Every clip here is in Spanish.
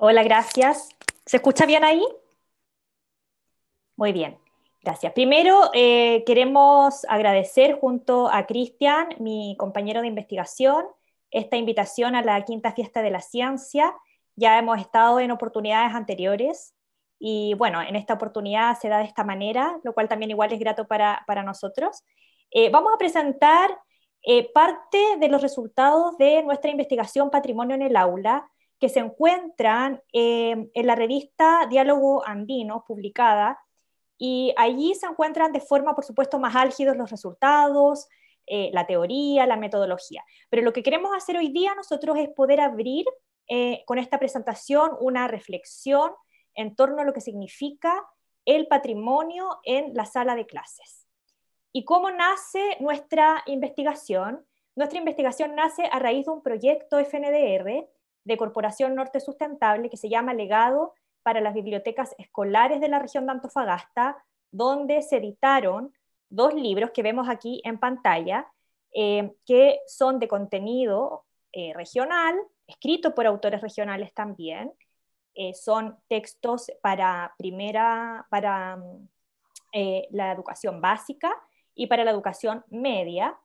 Hola, gracias. ¿Se escucha bien ahí? Muy bien, gracias. Primero, eh, queremos agradecer junto a Cristian, mi compañero de investigación, esta invitación a la quinta fiesta de la ciencia. Ya hemos estado en oportunidades anteriores y bueno, en esta oportunidad se da de esta manera, lo cual también igual es grato para, nosotros. Eh, vamos a presentar eh, parte de los resultados de nuestra investigación Patrimonio en el Aula, que se encuentran em, en la revista Diálogo Andino, publicada, y allí se encuentran de forma, por supuesto, más álgidos los resultados, eh, la teoría, la metodología. Pero lo que queremos hacer hoy día nosotros es poder abrir eh, con esta presentación una reflexión en torno a lo que significa el patrimonio en la sala de clases. ¿Y cómo nace nuestra investigación? Nuestra investigación nace a raíz de un proyecto FNDR de Corporación Norte Sustentable que se llama Legado para las Bibliotecas Escolares de la región de Antofagasta, donde se editaron dos libros que vemos aquí en pantalla, eh, que son de contenido eh, regional, escrito por autores regionales también. Eh, son textos para primera, para mm, la educación básica y para la educación media,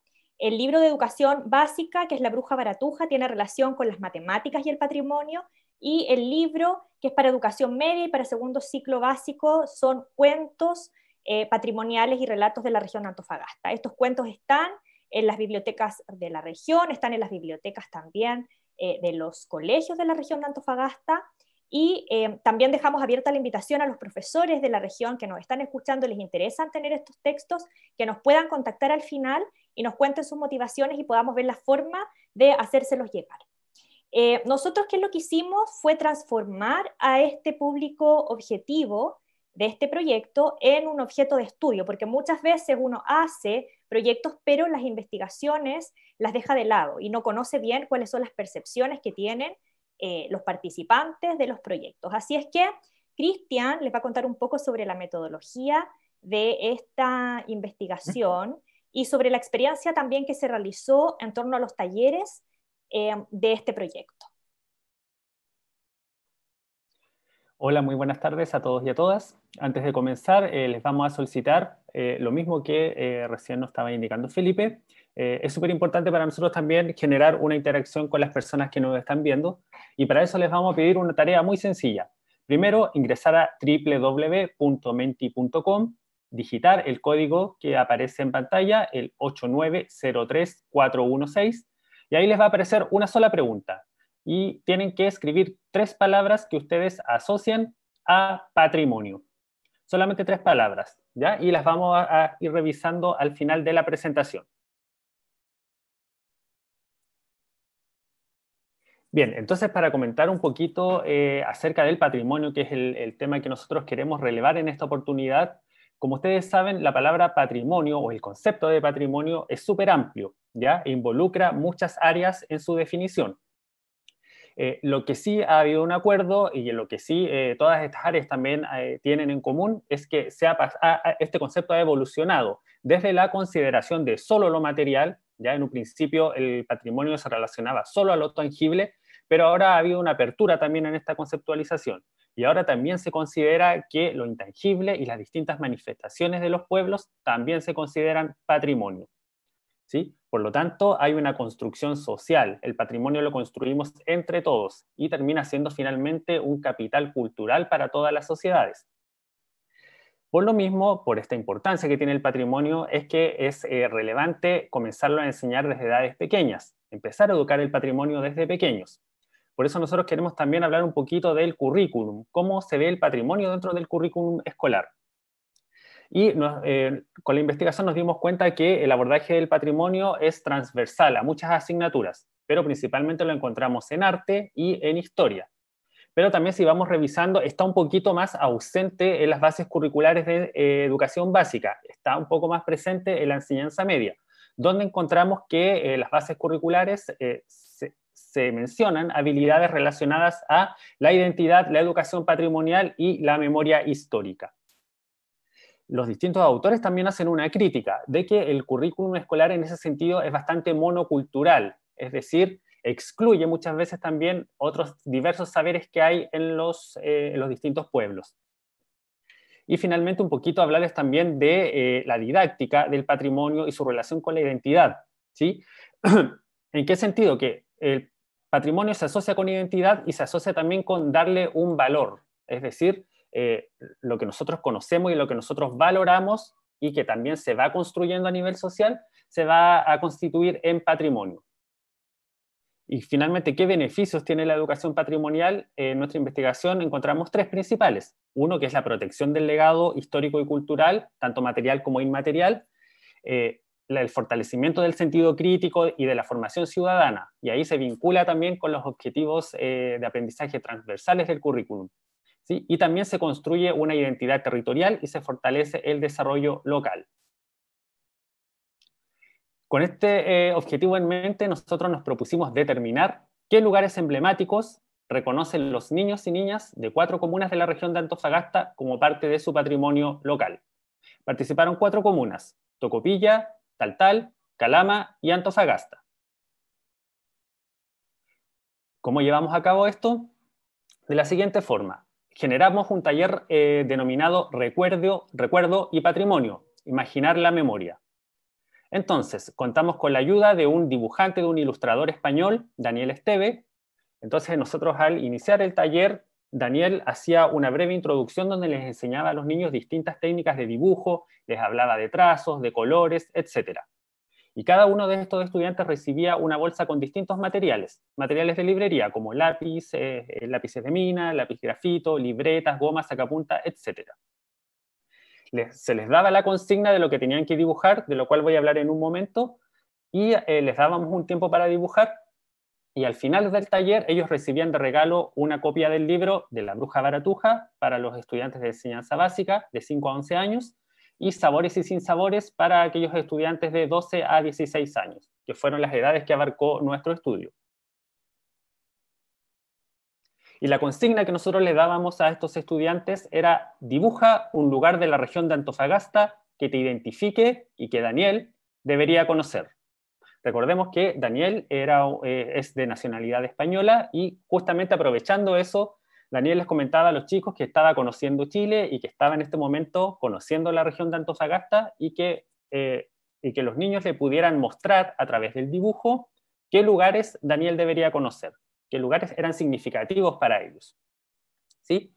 el libro de educación básica, que es La Bruja Baratuja, tiene relación con las matemáticas y el patrimonio, y el libro que es para educación media y para segundo ciclo básico son cuentos eh, patrimoniales y relatos de la región Antofagasta. Estos cuentos están en las bibliotecas de la región, están en las bibliotecas también eh, de los colegios de la región de Antofagasta y eh, también dejamos abierta la invitación a los profesores de la región que nos están escuchando, les interesan tener estos textos, que nos puedan contactar al final y nos cuenten sus motivaciones y podamos ver la forma de hacérselos llegar. Eh, nosotros qué es lo que hicimos fue transformar a este público objetivo de este proyecto en un objeto de estudio, porque muchas veces uno hace proyectos, pero las investigaciones las deja de lado y no conoce bien cuáles son las percepciones que tienen eh, los participantes de los proyectos. Así es que Cristian les va a contar un poco sobre la metodología de esta investigación y sobre la experiencia también que se realizó en torno a los talleres eh, de este proyecto. Hola, muy buenas tardes a todos y a todas. Antes de comenzar, eh, les vamos a solicitar eh, lo mismo que eh, recién nos estaba indicando Felipe. es súper importante para nosotros también generar una interacción con las personas que nos están viendo y para eso les vamos a pedir una tarea muy sencilla. Primero, ingresar a www.menti.com, digitar el código que aparece en pantalla, el 8903416, y ahí les va a aparecer una sola pregunta y tienen que escribir tres palabras que ustedes asocian a patrimonio. Solamente tres palabras, ¿ya? Y las vamos a, ir revisando al final de la presentación. Bien, entonces para comentar un poquito eh, acerca del patrimonio, que es el, el, tema que nosotros queremos relevar en esta oportunidad, como ustedes saben, la palabra patrimonio o el concepto de patrimonio es súper amplio, ¿ya? E involucra muchas áreas en su definición. Eh, lo que sí ha habido un acuerdo y lo que sí eh, todas estas áreas también eh, tienen en común es que este concepto ha evolucionado desde la consideración de solo lo material, ya en un principio el patrimonio se relacionaba solo a lo tangible, pero ahora ha habido una apertura también en esta conceptualización. Y ahora también se considera que lo intangible y las distintas manifestaciones de los pueblos también se consideran patrimonio. Por lo tanto, hay una construcción social, el patrimonio lo construimos entre todos y termina siendo finalmente un capital cultural para todas las sociedades. Por lo mismo, por esta importancia que tiene el patrimonio, es que es eh, relevante comenzarlo a enseñar desde edades pequeñas, empezar a educar el patrimonio desde pequeños. Por eso nosotros queremos también hablar un poquito del currículum, cómo se ve el patrimonio dentro del currículum escolar. Y eh, con la investigación nos dimos cuenta que el abordaje del patrimonio es transversal a muchas asignaturas, pero principalmente lo encontramos en arte y en historia. Pero también si vamos revisando, está un poquito más ausente en las bases curriculares de eh, educación básica, está un poco más presente en la enseñanza media, donde encontramos que en eh, las bases curriculares se mencionan habilidades relacionadas a la identidad, la educación patrimonial y la memoria histórica los distintos autores también hacen una crítica de que el currículum escolar en ese sentido es bastante monocultural, es decir, excluye muchas veces también otros diversos saberes que hay en los, eh, distintos pueblos. Y finalmente un poquito hablarles también de eh, la didáctica del patrimonio y su relación con la identidad. ¿sí? ¿En qué sentido? Que el patrimonio se asocia con identidad y se asocia también con darle un valor, es decir, eh, lo que nosotros conocemos y lo que nosotros valoramos y que también se va construyendo a nivel social, se va a constituir en patrimonio. Y finalmente, ¿qué beneficios tiene la educación patrimonial? En nuestra investigación encontramos tres principales. Uno, que es la protección del legado histórico y cultural, tanto material como inmaterial. Eh, el fortalecimiento del sentido crítico y de la formación ciudadana. Y ahí se vincula también con los objetivos eh, de aprendizaje transversales del currículum y también se construye una identidad territorial y se fortalece el desarrollo local. Con este eh, objetivo en mente, nosotros nos propusimos determinar qué lugares emblemáticos reconocen los niños y niñas de cuatro comunas de la región de Antofagasta como parte de su patrimonio local. Participaron cuatro comunas, Tocopilla, Taltal, Calama y Antofagasta. ¿Cómo llevamos a cabo esto? De la siguiente forma generamos un taller eh, denominado recuerdo, recuerdo y Patrimonio, Imaginar la Memoria. Entonces, contamos con la ayuda de un dibujante, de un ilustrador español, Daniel Esteve. Entonces, nosotros al iniciar el taller, Daniel hacía una breve introducción donde les enseñaba a los niños distintas técnicas de dibujo, les hablaba de trazos, de colores, etcétera. Y cada uno de estos estudiantes recibía una bolsa con distintos materiales, materiales de librería como lápiz, eh, eh, lápices de mina, lápiz grafito, libretas, gomas, sacapunta, etc. se les daba la consigna de lo que tenían que dibujar, de lo cual voy a hablar en un momento, y eh, les dábamos un tiempo para dibujar. Y al final del taller ellos recibían de regalo una copia del libro de La Bruja Baratuja para los estudiantes de enseñanza básica de 5 a 11 años y sabores y sin sabores para aquellos estudiantes de 12 a 16 años, que fueron las edades que abarcó nuestro estudio. Y la consigna que nosotros le dábamos a estos estudiantes era dibuja un lugar de la región de Antofagasta que te identifique y que Daniel debería conocer. Recordemos que Daniel era, eh, es de nacionalidad española y justamente aprovechando eso Daniel les comentaba a los chicos que estaba conociendo Chile y que estaba en este momento conociendo la región de Antofagasta y que, eh, y que los niños le pudieran mostrar a través del dibujo qué lugares Daniel debería conocer, qué lugares eran significativos para ellos. ¿Sí?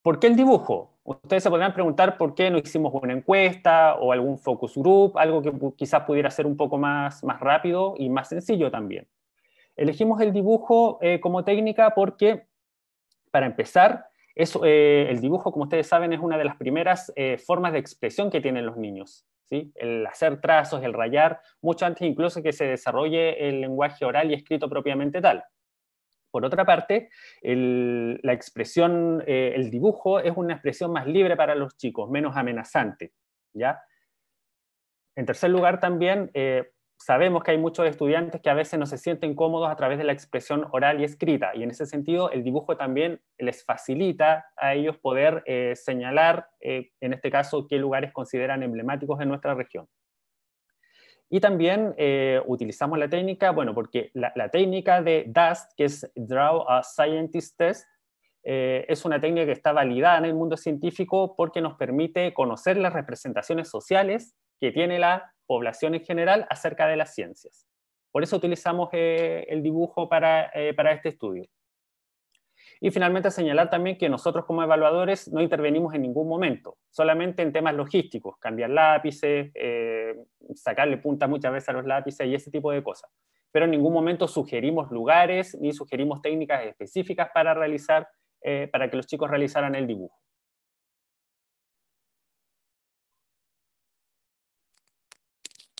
¿Por qué el dibujo? Ustedes se podrían preguntar por qué no hicimos una encuesta o algún focus group, algo que quizás pudiera ser un poco más, más rápido y más sencillo también. Elegimos el dibujo eh, como técnica porque, para empezar, eh, el dibujo, como ustedes saben, es una de las primeras eh, formas de expresión que tienen los niños. ¿sí? El hacer trazos, el rayar, mucho antes incluso que se desarrolle el lenguaje oral y escrito propiamente tal. Por otra parte, el, la expresión, el dibujo es una expresión más libre para los chicos, menos amenazante. ¿ya? En tercer lugar, también sabemos que hay muchos estudiantes que a veces no se sienten cómodos a través de la expresión oral y escrita, y en ese sentido el dibujo también les facilita a ellos poder eh, señalar, eh, en este caso, qué lugares consideran emblemáticos de nuestra región. Y también eh, utilizamos la técnica, bueno, porque la, la, técnica de DAST, que es Draw a Scientist Test, es una técnica que está validada en el mundo científico porque nos permite conocer las representaciones sociales que tiene la población en general acerca de las ciencias. Por eso utilizamos eh, el dibujo eh, para, este estudio. Y finalmente señalar también que nosotros como evaluadores no intervenimos en ningún momento, solamente en temas logísticos, cambiar lápices, eh, sacarle punta muchas veces a los lápices y ese tipo de cosas. Pero en ningún momento sugerimos lugares ni sugerimos técnicas específicas para, realizar, para que los chicos realizaran el dibujo.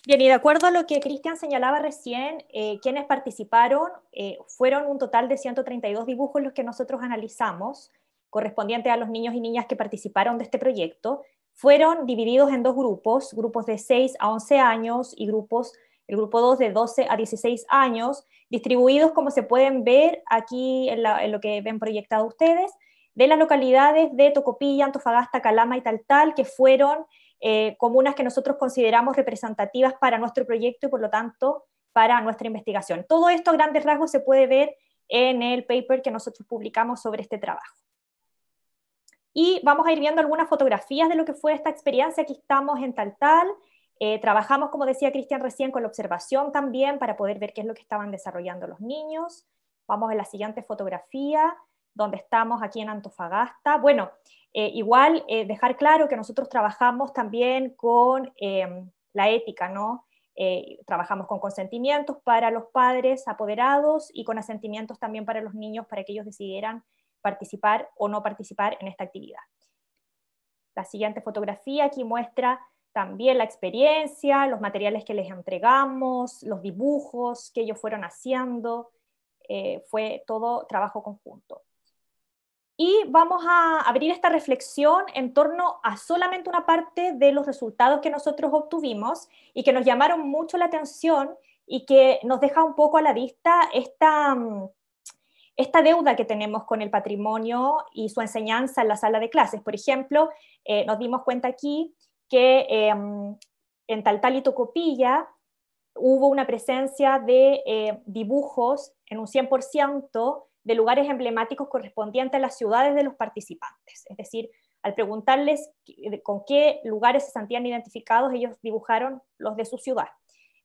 Bien, y de acuerdo a lo que Cristian señalaba recién, eh, quienes participaron eh, fueron un total de 132 dibujos los que nosotros analizamos, correspondientes a los niños y niñas que participaron de este proyecto. Fueron divididos en dos grupos, grupos de 6 a 11 años y grupos, el grupo 2 de 12 a 16 años, distribuidos como se pueden ver aquí en, lo que ven proyectado ustedes, de las localidades de Tocopilla, Antofagasta, Calama y Taltal, que fueron eh, comunas que nosotros consideramos representativas para nuestro proyecto y por lo tanto para nuestra investigación. Todo esto a grandes rasgos se puede ver en el paper que nosotros publicamos sobre este trabajo. Y vamos a ir viendo algunas fotografías de lo que fue esta experiencia. Aquí estamos en Tal Tal. Eh, trabajamos, como decía Cristian recién, con la observación también para poder ver qué es lo que estaban desarrollando los niños. Vamos a la siguiente fotografía, donde estamos aquí en Antofagasta. Bueno, eh, igual, eh, dejar claro que nosotros trabajamos también con em, la ética, ¿no? Eh, trabajamos con consentimientos para los padres apoderados y con asentimientos también para los niños para que ellos decidieran participar o no participar en esta actividad. La siguiente fotografía aquí muestra también la experiencia, los materiales que les entregamos, los dibujos que ellos fueron haciendo, fue todo trabajo conjunto. Y vamos a abrir esta reflexión en torno a solamente una parte de los resultados que nosotros obtuvimos y que nos llamaron mucho la atención y que nos deja un poco a la vista esta, mm, esta deuda que tenemos con el patrimonio y su enseñanza en la sala de clases. Por ejemplo, eh, nos dimos cuenta aquí que eh, mm, en tal y hubo una presencia de eh, dibujos en un 100% de lugares emblemáticos correspondientes a las ciudades de los participantes. Es decir, al preguntarles con qué lugares se sentían identificados, ellos dibujaron los de su ciudad.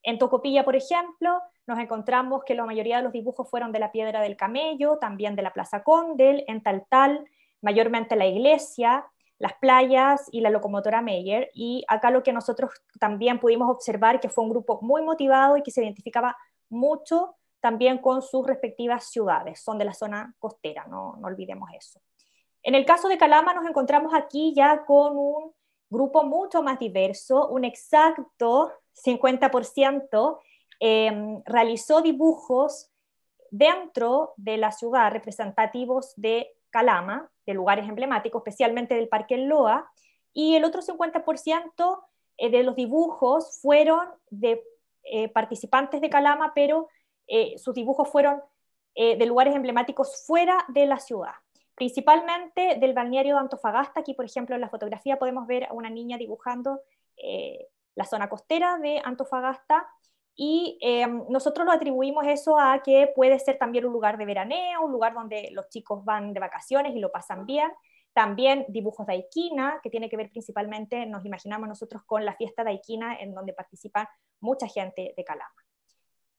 En Tocopilla, por ejemplo, nos encontramos que la mayoría de los dibujos fueron de la Piedra del Camello, también de la Plaza Condel, en Taltal, mayormente la iglesia, las playas y la locomotora Meyer. Y acá lo que nosotros también pudimos observar que fue un grupo muy motivado y que se identificaba mucho también con sus respectivas ciudades, son de la zona costera, no, olvidemos eso. En el caso de Calama nos encontramos aquí ya con un grupo mucho más diverso, un exacto 50% em, realizó dibujos dentro de la ciudad representativos de Calama, de lugares emblemáticos, especialmente del Parque Loa, y el otro 50% eh, de los dibujos fueron de eh, participantes de Calama, pero eh, sus dibujos fueron eh, de lugares emblemáticos fuera de la ciudad, principalmente del balneario de Antofagasta. Aquí, por ejemplo, en la fotografía podemos ver a una niña dibujando eh, la zona costera de Antofagasta. Y em, nosotros lo atribuimos eso a que puede ser también un lugar de veraneo, un lugar donde los chicos van de vacaciones y lo pasan bien. También dibujos de Aikina, que tiene que ver principalmente, nos imaginamos nosotros, con la fiesta de Aikina, en donde participa mucha gente de Calama.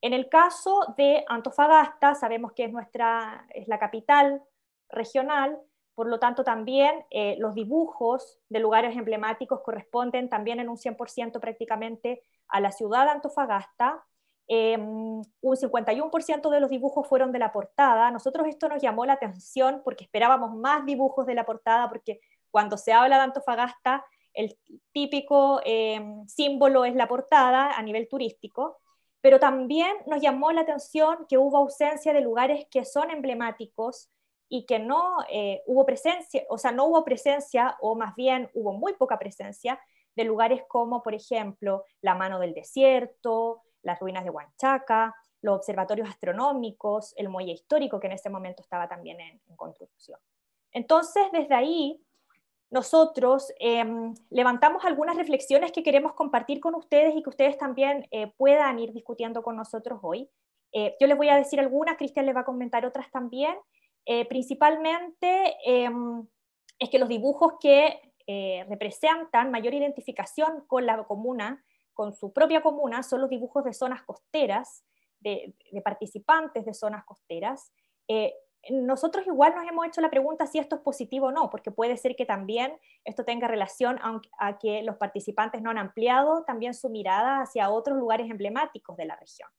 En el caso de Antofagasta, sabemos que es, nuestra, es la capital regional, por lo tanto también eh, los dibujos de lugares emblemáticos corresponden también en un 100% prácticamente a la ciudad de Antofagasta. Em, un 51% de los dibujos fueron de la portada. nosotros esto nos llamó la atención porque esperábamos más dibujos de la portada, porque cuando se habla de Antofagasta, el típico em, símbolo es la portada a nivel turístico. Pero también nos llamó la atención que hubo ausencia de lugares que son emblemáticos y que no eh, hubo presencia, o sea, no hubo presencia, o más bien hubo muy poca presencia, de lugares como, por ejemplo, la mano del desierto, las ruinas de Huanchaca, los observatorios astronómicos, el muelle histórico que en ese momento estaba también en construcción. Entonces, desde ahí nosotros em, levantamos algunas reflexiones que queremos compartir con ustedes y que ustedes también eh, puedan ir discutiendo con nosotros hoy. Eh, yo les voy a decir algunas, Cristian les va a comentar otras también. Eh, principalmente em, es que los dibujos que representan mayor identificación con la comuna, con su propia comuna, son los dibujos de zonas costeras, de, de participantes de zonas costeras nosotros igual nos hemos hecho la pregunta si esto es positivo o no, porque puede ser que también esto tenga relación a, que los participantes no han ampliado también su mirada hacia otros lugares emblemáticos de la región.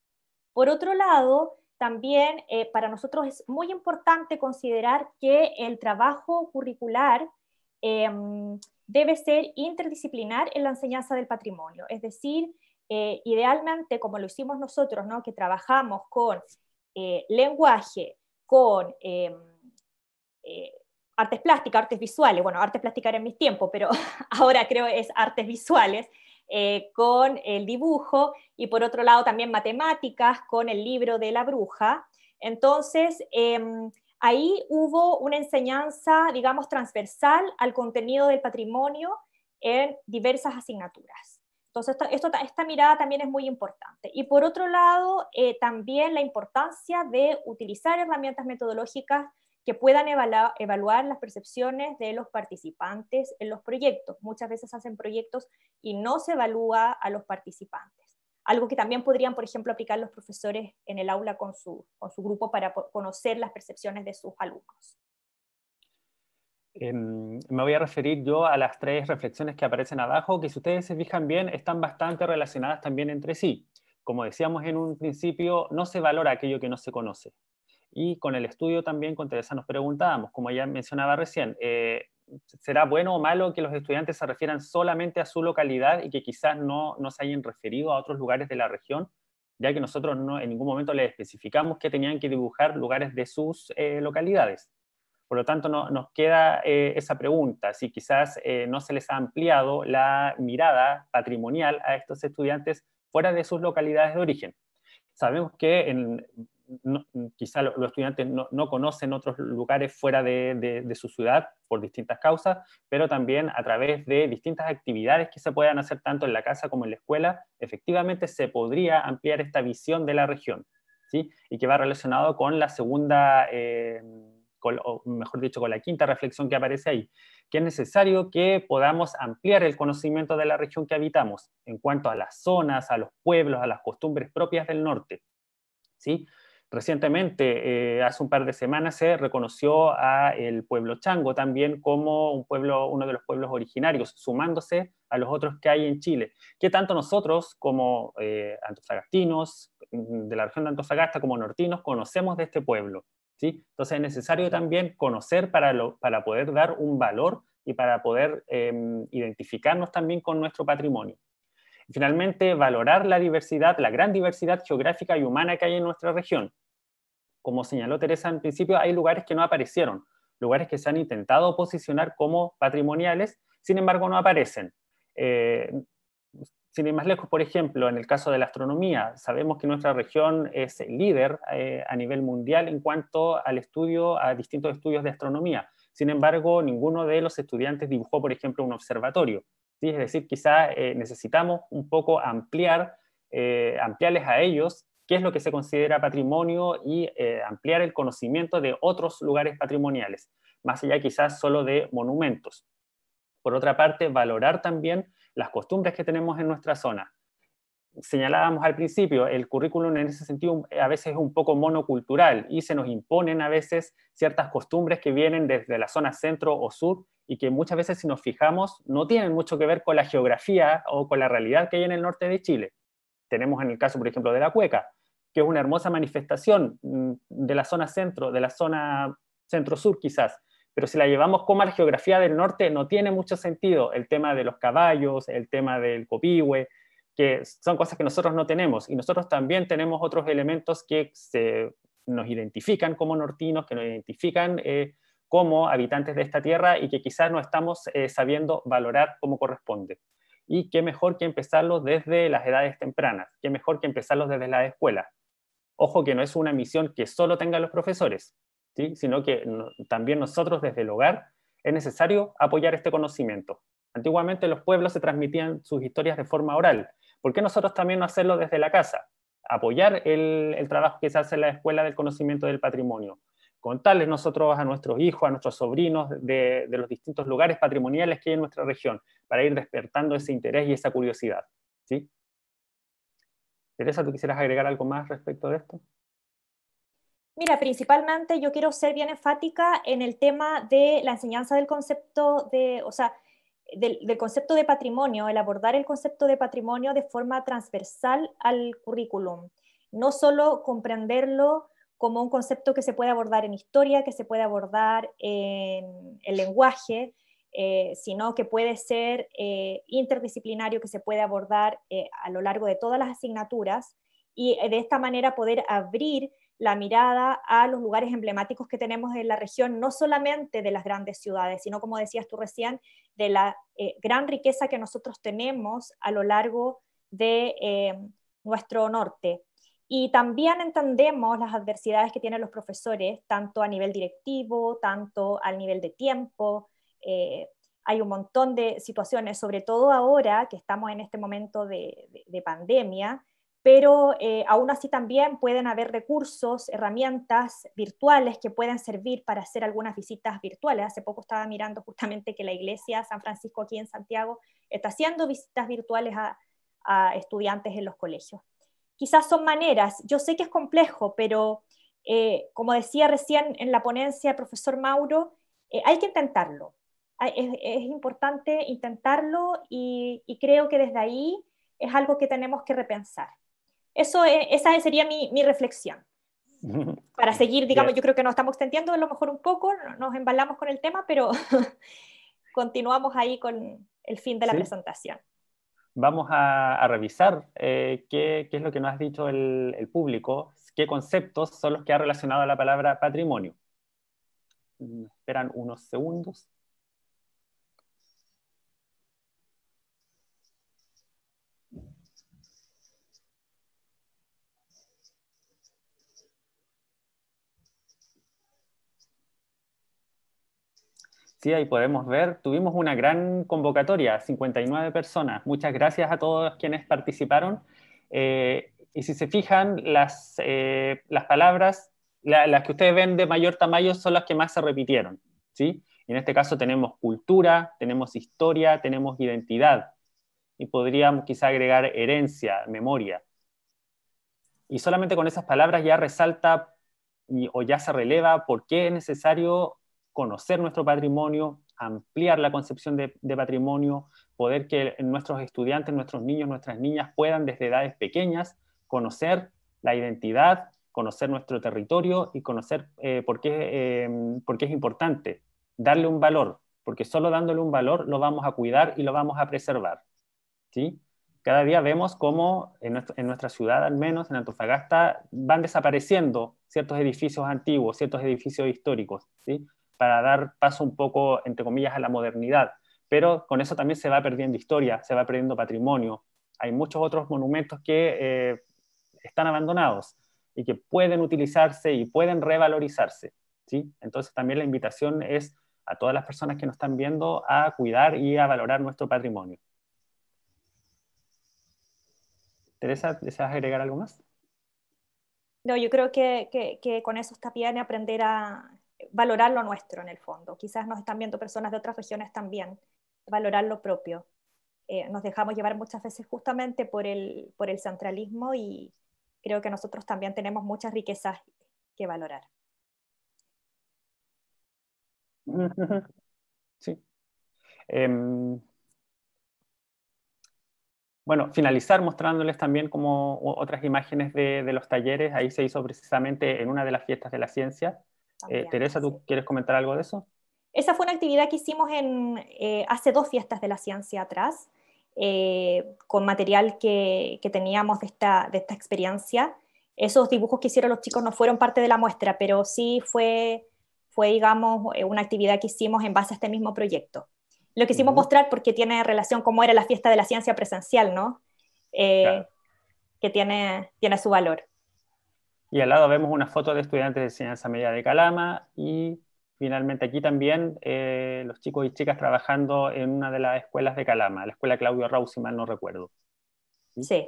Por otro lado, también eh, para nosotros es muy importante considerar que el trabajo curricular em, debe ser interdisciplinar en la enseñanza del patrimonio, es decir, eh, idealmente como lo hicimos nosotros, ¿no? que trabajamos con eh, lenguaje, con em, eh, artes plásticas, artes visuales, bueno, artes plásticas eran en mis tiempos, pero ahora creo es artes visuales, eh, con el dibujo y por otro lado también matemáticas con el libro de la bruja. Entonces, em, ahí hubo una enseñanza, digamos, transversal al contenido del patrimonio en diversas asignaturas. Entonces, esta mirada también es muy importante. Y por otro lado, eh, también la importancia de utilizar herramientas metodológicas que puedan evaluar, las percepciones de los participantes en los proyectos. Muchas veces hacen proyectos y no se evalúa a los participantes. Algo que también podrían, por ejemplo, aplicar los profesores en el aula con con su grupo para conocer las percepciones de sus alumnos. Em, me voy a referir yo a las tres reflexiones que aparecen abajo, que si ustedes se fijan bien, están bastante relacionadas también entre sí. Como decíamos en un principio, no se valora aquello que no se conoce. Y con el estudio también con Teresa nos preguntábamos, como ya mencionaba recién, eh, ¿será bueno o malo que los estudiantes se refieran solamente a su localidad y que quizás no, no se hayan referido a otros lugares de la región? ya que nosotros no, en ningún momento les especificamos que tenían que dibujar lugares de sus eh, localidades. Por lo tanto, nos queda eh, esa pregunta, si quizás eh, no se les ha ampliado la mirada patrimonial a estos estudiantes fuera de sus localidades de origen. Sabemos que en, los estudiantes no, conocen otros lugares fuera de, su ciudad por distintas causas, pero también a través de distintas actividades que se puedan hacer tanto en la casa como en la escuela, efectivamente se podría ampliar esta visión de la región, ¿sí? y que va relacionado con la segunda... Eh, o mejor dicho, con la quinta reflexión que aparece ahí, que es necesario que podamos ampliar el conocimiento de la región que habitamos en cuanto a las zonas, a los pueblos, a las costumbres propias del norte. ¿sí? Recientemente, eh, hace un par de semanas, se reconoció a el pueblo chango también como un pueblo, uno de los pueblos originarios, sumándose a los otros que hay en Chile, que tanto nosotros como eh, antofagastinos, mm, de la región de Antofagasta, como nortinos, conocemos de este pueblo. Entonces es necesario también conocer para, para poder dar un valor y para poder em, identificarnos también con nuestro patrimonio. Finalmente, valorar la diversidad, la gran diversidad geográfica y humana que hay en nuestra región. Como señaló Teresa en principio, hay lugares que no aparecieron, lugares que se han intentado posicionar como patrimoniales, sin embargo no aparecen. Eh, sin ir más lejos, por ejemplo, en el caso de la astronomía, sabemos que nuestra región es líder eh, a nivel mundial en cuanto al estudio, a distintos estudios de astronomía. Sin embargo, ninguno de los estudiantes dibujó, por ejemplo, un observatorio. Es decir, quizá eh, necesitamos un poco ampliar, eh, ampliarles a ellos qué es lo que se considera patrimonio y ampliar el conocimiento de otros lugares patrimoniales, más allá quizás solo de monumentos. Por otra parte, valorar también las costumbres que tenemos en nuestra zona. Señalábamos al principio, el currículum en ese sentido eh, a veces es un poco monocultural y se nos imponen a veces ciertas costumbres que vienen desde la zona centro o sur y que muchas veces si nos fijamos no tienen mucho que ver con la geografía o con la realidad que hay en el norte de Chile. Tenemos en el caso, por ejemplo, de la cueca, que es una hermosa manifestación mm, de la zona centro, de la zona centro-sur quizás, pero si la llevamos como a la geografía del norte no tiene mucho sentido el tema de los caballos, el tema del copihue, que son cosas que nosotros no tenemos y nosotros también tenemos otros elementos que se, nos identifican como nortinos, que nos identifican eh, como habitantes de esta tierra y que quizás no estamos eh, sabiendo valorar como corresponde. Y qué mejor que empezarlo desde las edades tempranas, qué mejor que empezarlos desde la escuela. Ojo que no es una misión que solo tengan los profesores, sino que también nosotros desde el hogar es necesario apoyar este conocimiento. Antiguamente los pueblos se transmitían sus historias de forma oral. ¿Por qué nosotros también no hacerlo desde la casa? Apoyar el, trabajo que se hace en la escuela del conocimiento del patrimonio. Contarles nosotros a nuestros hijos, a nuestros sobrinos de, de los distintos lugares patrimoniales que hay en nuestra región, para ir despertando ese interés y esa curiosidad. ¿sí? Teresa, ¿tú quisieras agregar algo más respecto de esto? Mira, principalmente yo quiero ser bien enfática en el tema de la enseñanza del concepto de, del, concepto de patrimonio, el abordar el concepto de patrimonio de forma transversal al currículum. No solo comprenderlo como un concepto que se puede abordar en historia, que se puede abordar en el lenguaje, eh, sino que puede ser eh, interdisciplinario, que se puede abordar eh, a lo largo de todas las asignaturas y de esta manera poder abrir la mirada a los lugares emblemáticos que tenemos en la región, no solamente de las grandes ciudades, sino como decías tú recién, de la eh, gran riqueza que nosotros tenemos a lo largo de eh, nuestro norte. Y también entendemos las adversidades que tienen los profesores, tanto a nivel directivo, tanto al nivel de tiempo. Eh, hay un montón de situaciones, sobre todo ahora que estamos en este momento de pandemia, pero eh, aún así también pueden haber recursos, herramientas virtuales que pueden servir para hacer algunas visitas virtuales. Hace poco estaba mirando justamente que la iglesia San Francisco aquí en Santiago está haciendo visitas virtuales a, estudiantes en los colegios. Quizás son maneras, yo sé que es complejo, pero eh, como decía recién en la ponencia el profesor Mauro, eh, hay que intentarlo. Es, importante intentarlo y creo que desde ahí es algo que tenemos que repensar. Eso, e, esa sería mi, reflexión. Para seguir, digamos, yo creo que nos estamos extendiendo a lo mejor un poco, nos embalamos con el tema, pero continuamos ahí con el fin de la presentación. Vamos a, revisar eh, qué, es lo que nos ha dicho el, público, qué conceptos son los que ha relacionado a la palabra patrimonio. Mm, esperan unos segundos. Sí, ahí podemos ver, tuvimos una gran convocatoria, 59 personas. Muchas gracias a todos quienes participaron. Eh, y si se fijan, las, eh, las palabras, las que ustedes ven de mayor tamaño son las que más se repitieron. ¿sí? en este caso tenemos cultura, tenemos historia, tenemos identidad. Y podríamos quizá agregar herencia, memoria. Y solamente con esas palabras ya resalta o ya se releva por qué es necesario conocer nuestro patrimonio, ampliar la concepción de, patrimonio, poder que nuestros estudiantes, nuestros niños, nuestras niñas puedan desde edades pequeñas conocer la identidad, conocer nuestro territorio y conocer eh, em, por, qué, es importante darle un valor, porque solo dándole un valor lo vamos a cuidar y lo vamos a preservar. ¿sí? Cada día vemos cómo en, en nuestra ciudad, al menos en Antofagasta, van desapareciendo ciertos edificios antiguos, ciertos edificios históricos. ¿sí? para dar paso un poco, entre comillas, a la modernidad. Pero con eso también se va perdiendo historia, se va perdiendo patrimonio. Hay muchos otros monumentos que eh, están abandonados y que pueden utilizarse y pueden revalorizarse. ¿sí? Entonces también la invitación es a todas las personas que nos están viendo a cuidar y a valorar nuestro patrimonio. Teresa, ¿deseas agregar algo más? No, yo creo que, que, con eso está bien aprender a, valorar lo nuestro en el fondo. Quizás nos están viendo personas de otras regiones también, valorar lo propio. Eh, nos dejamos llevar muchas veces justamente por el, centralismo y creo que nosotros también tenemos muchas riquezas que valorar. Sí. Em, bueno, finalizar mostrándoles también como otras imágenes de, los talleres. Ahí se hizo precisamente en una de las fiestas de la ciencia, eh, Teresa, ¿tú quieres comentar algo de eso? Esa fue una actividad que hicimos en, eh, hace dos fiestas de la ciencia atrás, eh, con material que, teníamos de esta, de esta, experiencia. Esos dibujos que hicieron los chicos no fueron parte de la muestra, pero sí fue, fue digamos, una actividad que hicimos en base a este mismo proyecto. Lo quisimos mostrar porque tiene relación cómo era la fiesta de la ciencia presencial, ¿no? Que tiene, tiene su valor. Y al lado vemos una foto de estudiantes de enseñanza media de Calama y finalmente aquí también eh, los chicos y chicas trabajando en una de las escuelas de Calama, la escuela Claudio Rau, si mal no recuerdo. Sí.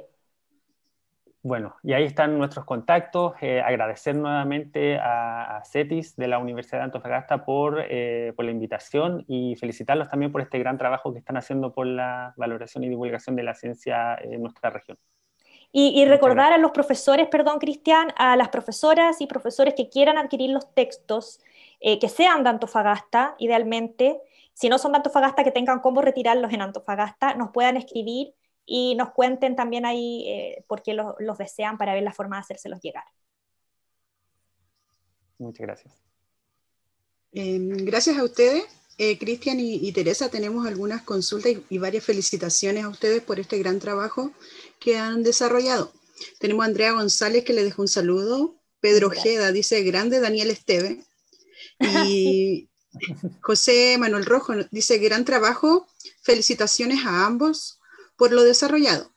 Bueno, y ahí están nuestros contactos. Eh, agradecer nuevamente a, CETIS de la Universidad de Antofagasta eh, por, la invitación y felicitarlos también por este gran trabajo que están haciendo por la valoración y divulgación de la ciencia en nuestra región. Y, recordar a los profesores, perdón, Cristian, a las profesoras y profesores que quieran adquirir los textos, eh, que sean de Antofagasta, idealmente. Si no son de Antofagasta, que tengan cómo retirarlos en Antofagasta, nos puedan escribir y nos cuenten también ahí eh, por qué los, desean para ver la forma de hacérselos llegar. Muchas gracias. Em, gracias a ustedes. Eh, Cristian y, Teresa, tenemos algunas consultas y, varias felicitaciones a ustedes por este gran trabajo que han desarrollado. Tenemos a Andrea González que le dejó un saludo, Pedro Geda dice grande Daniel Esteve y José Manuel Rojo dice gran trabajo, felicitaciones a ambos por lo desarrollado.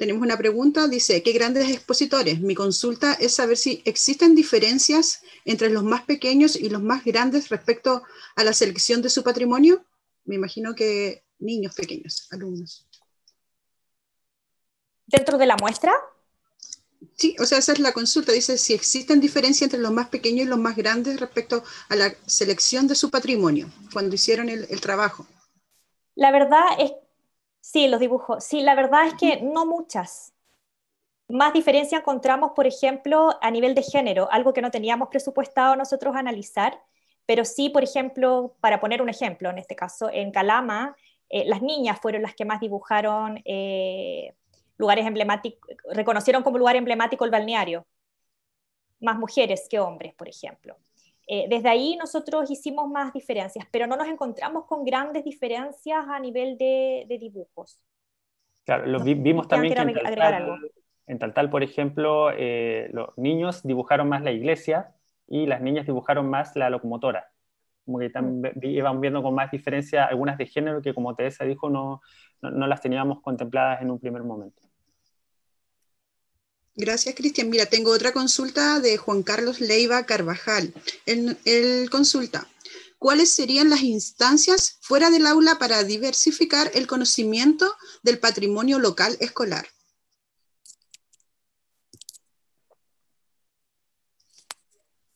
Tenemos una pregunta, dice, ¿qué grandes expositores? Mi consulta es saber si existen diferencias entre los más pequeños y los más grandes respecto a la selección de su patrimonio. Me imagino que niños pequeños, alumnos. ¿Dentro de la muestra? Sí, o sea, esa es la consulta. Dice si existen diferencias entre los más pequeños y los más grandes respecto a la selección de su patrimonio cuando hicieron el, el trabajo. La verdad es Sí, los dibujos. Sí, la verdad es que no muchas. Más diferencia encontramos, por ejemplo, a nivel de género, algo que no teníamos presupuestado nosotros analizar, pero sí, por ejemplo, para poner un ejemplo, en este caso, en Calama, eh, las niñas fueron las que más dibujaron eh, lugares emblemáticos, reconocieron como lugar emblemático el balneario, más mujeres que hombres, por ejemplo. Eh, desde ahí nosotros hicimos más diferencias, pero no nos encontramos con grandes diferencias a nivel de, dibujos. Claro, lo vimos también que, en, Taltal, por ejemplo, eh, los niños dibujaron más la iglesia y las niñas dibujaron más la locomotora. Como que iban mm. viendo con más diferencia algunas de género que, como Teresa dijo, no, no las teníamos contempladas en un primer momento. Gracias, Cristian. Mira, tengo otra consulta de Juan Carlos Leiva Carvajal. En el consulta, ¿cuáles serían las instancias fuera del aula para diversificar el conocimiento del patrimonio local escolar?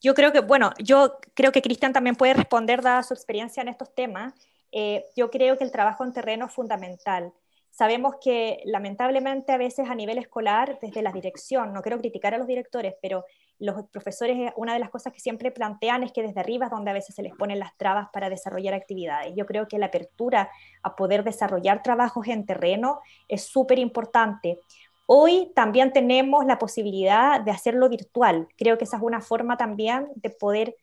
Yo creo que, bueno, yo creo que Cristian también puede responder, dada su experiencia en estos temas. Eh, yo creo que el trabajo en terreno es fundamental. Sabemos que lamentablemente a veces a nivel escolar, desde la dirección, no quiero criticar a los directores, pero los profesores, eh, una de las cosas que siempre plantean es que desde arriba es donde a veces se les ponen las trabas para desarrollar actividades. Yo creo que la apertura a poder desarrollar trabajos en terreno es súper importante. Hoy también tenemos la posibilidad de hacerlo virtual. Creo que esa es una forma también de poder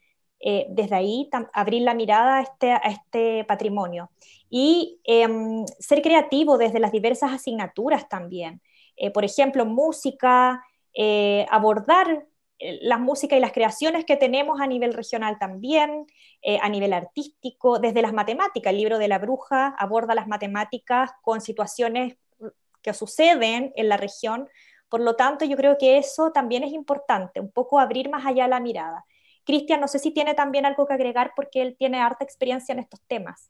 eh, desde ahí abrir la mirada a este, este patrimonio y em, ser creativo desde las diversas asignaturas también. Eh, por ejemplo, música, eh, abordar las músicas y las creaciones que tenemos a nivel regional también, a nivel artístico, desde las matemáticas. El libro de la bruja aborda las matemáticas con situaciones que suceden en la región. Por lo tanto, yo creo que eso también es importante, un poco abrir más allá la mirada. Cristian, no sé si tiene también algo que agregar porque él tiene harta experiencia en estos temas.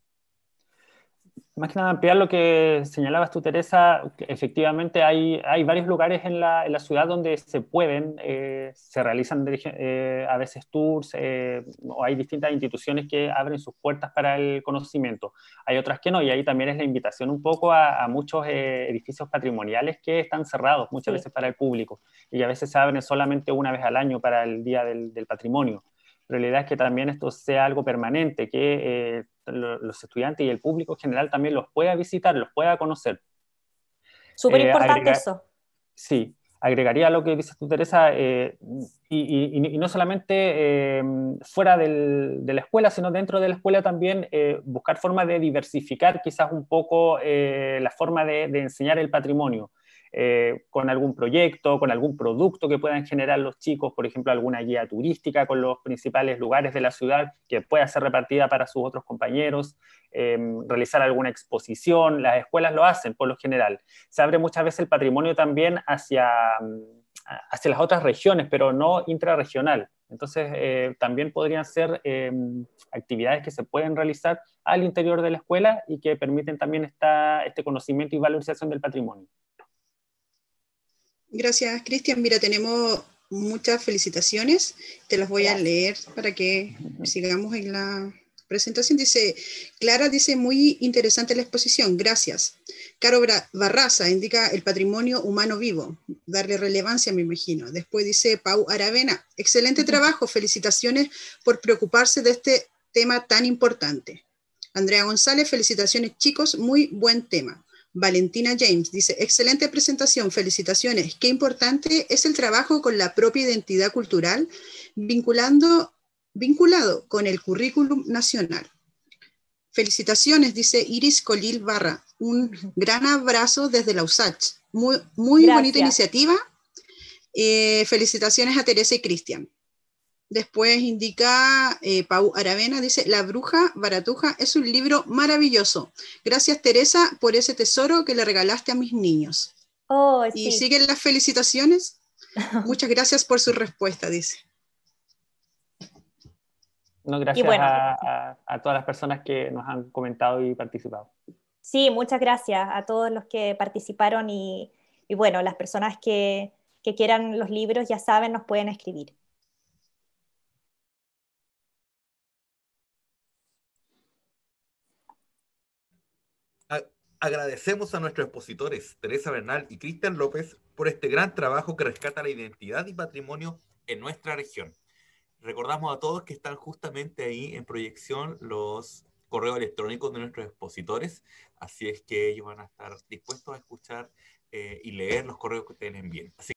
Más que nada ampliar lo que señalabas tú, Teresa, efectivamente hay, hay varios lugares en la, en la ciudad donde se pueden, eh, se realizan eh, a veces tours eh, o hay distintas instituciones que abren sus puertas para el conocimiento. Hay otras que no y ahí también es la invitación un poco a, muchos edificios patrimoniales que están cerrados muchas veces para el público y a veces se abren solamente una vez al año para el Día del, del Patrimonio. Pero la idea es que también esto sea algo permanente, que los estudiantes y el público general también los pueda visitar, los pueda conocer. Súper eh, importante eso. Sí, agregaría lo que dices tú, Teresa, eh, y, no solamente eh, fuera de la escuela, sino dentro de la escuela también buscar formas de diversificar quizás un poco la forma de, enseñar el patrimonio. Eh, con algún proyecto, con algún producto que puedan generar los chicos, por ejemplo, alguna guía turística con los principales lugares de la ciudad que pueda ser repartida para sus otros compañeros, em, realizar alguna exposición, las escuelas lo hacen por lo general. Se abre muchas veces el patrimonio también hacia, mm, hacia las otras regiones, pero no intrarregional. Entonces, eh, también podrían ser em, actividades que se pueden realizar al interior de la escuela y que permiten también esta, este conocimiento y valorización del patrimonio. Gracias, Cristian. Mira, tenemos muchas felicitaciones. Te las voy a leer para que sigamos en la presentación. Dice, Clara dice, muy interesante la exposición, gracias. Caro Barraza indica el patrimonio humano vivo, darle relevancia, me imagino. Después dice Pau Aravena, excelente trabajo, felicitaciones por preocuparse de este tema tan importante. Andrea González, felicitaciones chicos, muy buen tema. Valentina James dice, excelente presentación, felicitaciones. Qué importante es el trabajo con la propia identidad cultural vinculando, vinculado con el currículum nacional. Felicitaciones, dice Iris Colil Barra. Un gran abrazo desde la USACH. Muy, muy bonita iniciativa. Eh, felicitaciones a Teresa y Cristian. Después indica eh, Pau Aravena, dice, La bruja baratuja es un libro maravilloso. Gracias Teresa por ese tesoro que le regalaste a mis niños. Oh, y siguen las felicitaciones. Muchas gracias por su respuesta, dice. No, gracias a, todas las personas que nos han comentado y participado. Sí, muchas gracias a todos los que participaron y, bueno, las personas que quieran los libros ya saben, nos pueden escribir. Agradecemos a nuestros expositores, Teresa Bernal y Cristian López, por este gran trabajo que rescata la identidad y patrimonio en nuestra región. Recordamos a todos que están justamente ahí en proyección los correos electrónicos de nuestros expositores, así es que ellos van a estar dispuestos a escuchar eh, y leer los correos que ustedes envíen.